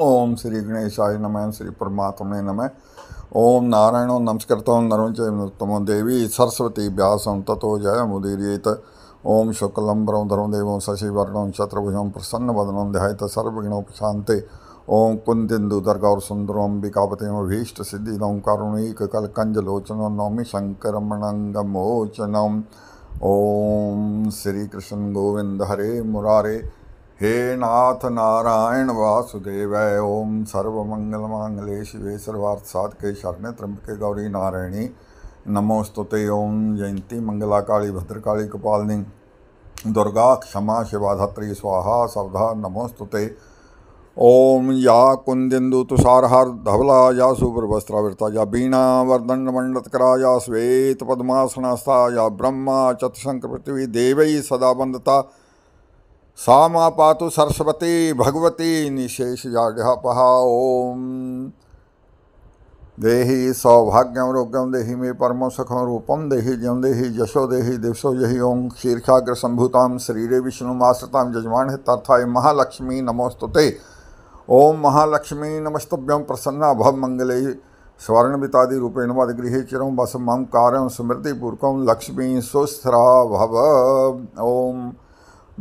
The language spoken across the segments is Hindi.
ओम श्री गणेशाय नमः श्री परमात्म नम ओम नारायण नमस्कृत नरों चम देवी सरस्वती व्यास तथो जय मुदीरियत ओम शुक्लंबरम धरो देव शशिवर्णम शत्रुभुजम प्रसन्न वदनम ध्यात सर्वगणोपशांते ओम कुंदिन्दुदर्गा और सुंदर अंबिकापतिम अभीष्ट सिद्धिदम करुणीक नौमी शंकरमणंगमोचनम ओम श्री कृष्ण गोविंद हरे मुरारे हे नाथ नारायण वासुदेव ओम सर्वमंगल मांगले शिवे सर्वार्थ साधके शरण त्र्यंबके गौरी नारायणी नमोस्तुते ओम जयंती मंगला काली भद्रकाली कपालिनी दुर्गा क्षमा शिवाधत्री स्वाहा सवधा नमोस्तुते ओम या कुंदिंदु तुषारहर धवला या सुब्रवस्त्रावृता या बीणा वर्दंड मंडतकरा या श्वेत पद्मासनास्था या ब्रह्मा चतशंकर पृथ्वी देवई सदा बंदता सा मां पातु सरस्वती भगवती निशेष जाड्यापहा ओम देहि सौभाग्यम रोग्यम देहि मे परम सखम रूपम देहि जम देहि जशो देहि दिवसो यही ओं क्षीरखाग्र संभूताम शरीरे विष्णुमाश्रताम जजमान तथाय महालक्ष्मी नमोस्तुते ओम महालक्ष्मी नमस्तभ्यम प्रसन्ना भव मंगले स्वर्णवितादि रूपेण मदगृहे चिरं वसमं कार्यं स्मृतिपूर्वकं लक्ष्मी सुस्रा भव ओम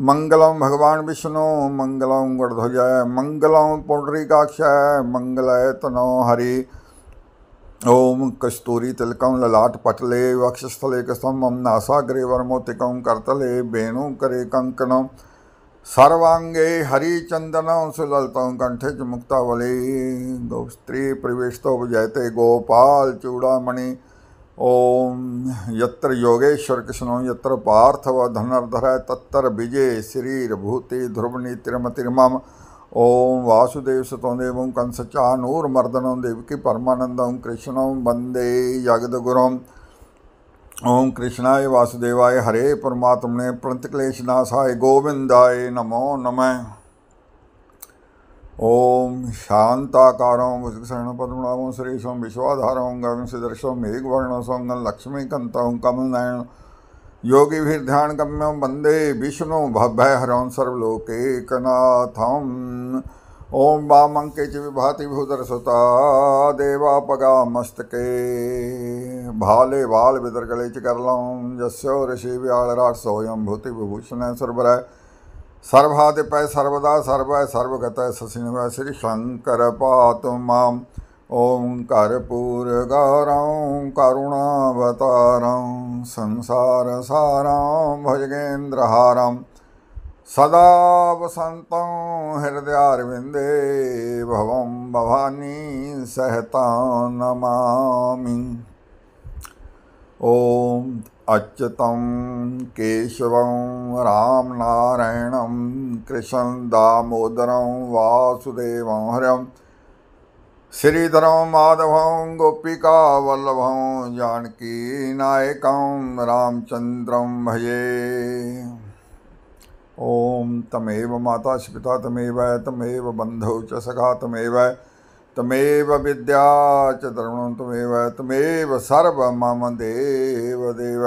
मंगलम भगवान विष्णु मंगलम गणध्वजाय मंगलम पुंडरीकाक्षाय मंगलय तनो हरि ओम कस्तूरी तिलकम ललाट पटले वक्षस्थले कसम नासाग्रे वर्मोतिकम करतले वेणु करे कंकणम सर्वांगे हरिचंदनम सुललतम कंठे च मुक्तावली गौस्त्री प्रवेश तो जयते गोपाल चूड़ामणि ओम यत्र योगेश्वर कृष्णो यत्र पार्थ व धनुर्धर तत्र विजय शरीर भूति ध्रुवनी तिरमतिरमम ओम वासुदेव सतोदेव कंसचानूर्मर्दनम देवकी परमानंदम कृष्ण वंदे जगदगुर ओम कृष्णाय वासुदेवाय हरे परमात्मने प्रणत गोविंदाय नमो नमः ओम शांताकारों शरणपद्मनाभों श्रीशों विश्वाधारों गंशदर्शों मेघवर्णों सौंगं लक्ष्मीकंतों कमलनयन योगी भी ध्यान गम्यम वंदे विष्णु भभय हरों सर्वलोकेकनाथम ओम वामंके च विभाति भूदरसुता देवापगा मस्तके भाले बाल विदर्गले च यस्यो ऋषि व्यालराट सोऽयं भूतिविभूषण सर्वराय ਸਰਵਹਾ ਤੇ ਪੈ ਸਰਵਦਾ ਸਰਵੈ ਸਰਵਗਤੈ ਸਸਿਨਵੈ ਸ੍ਰੀ ਸ਼ੰਕਰ ਪਾਤਮਾ ਓੰਕਾਰ ਪੂਰ ਕਰੁਣਾ ਅਵਤਾਰੰ ਸੰਸਾਰ ਸਾਰੰ ਹਾਰੰ ਸਦਾ ਵਸੰਤੰ ਹਿਰਦਿਆਰਵਿੰਦੇ ਭਵੰ ਭਵਾਨੀ ਸਹਤਾ ਨਮਾਮੀ ॐ अच्युतं केशवं रामनारायणं कृष्ण दामोदरं वासुदेवं हरिं श्रीधरं माधवं गोपिकावल्लभं जानकीनायकं रामचन्द्रं भजे ॐ तमेव माता पिता तमेव तमेव बन्धौ च सखा तमेव तमेव विद्या च द्रवणं तमेव तमेव सर्व मम देव देव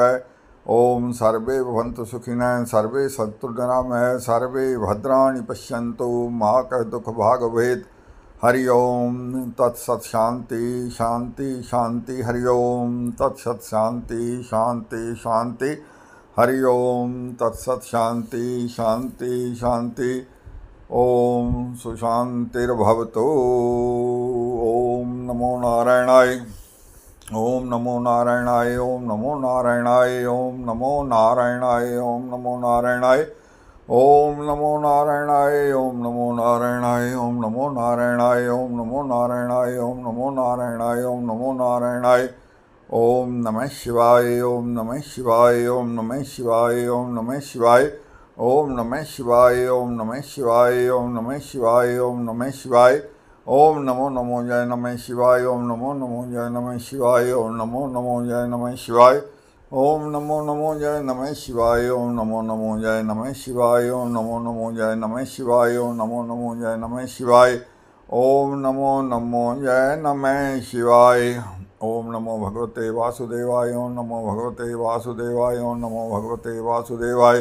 ओम सर्वे भवन्तु सुखिनः सर्वे सन्तुर्जनामः सर्वे भद्राणि पश्यन्तु मा कः दुःखभाग भवेत् हरि ओम तत्सत् शांति शांति शांति हरि ओम तत्सत् शांति शांति शांति हरि ओम तत्सत् शांति शांति शांति ॐ सुशान्तिर्भवतु ॐ नमो नारायणाय ॐ नमो नारायणाय ॐ नमो नारायणाय ॐ नमो नारायणाय ॐ नमो नारायणाय ॐ नमो नारायणाय ॐ नमो नारायणाय ॐ नमो नारायणाय ॐ नमो नारायणाय ॐ नमो नारायणाय ॐ नमो नारायणाय ॐ नमः शिवाय ॐ नमः शिवाय ॐ नमः शिवाय ॐ नमः शिवाय ओम नमः शिवाय ओम नमः शिवाय ओम नमः शिवाय ओम नमः शिवाय ओम नमो नमो जय नमः शिवाय ओम नमो नमो जय नमः शिवाय ओम नमो नमो जय नमः शिवाय ओम नमो नमो जय नमः शिवाय ओम नमो नमो जय नमः शिवाय ओम नमो नमो जय नमः शिवाय ओम नमो नमो जय नमः शिवाय ओम नमो नमो जय नमः शिवाय ओम नमो भगवते वासुदेवाय ओम नमो भगवते वासुदेवाय ओम नमो भगवते वासुदेवाय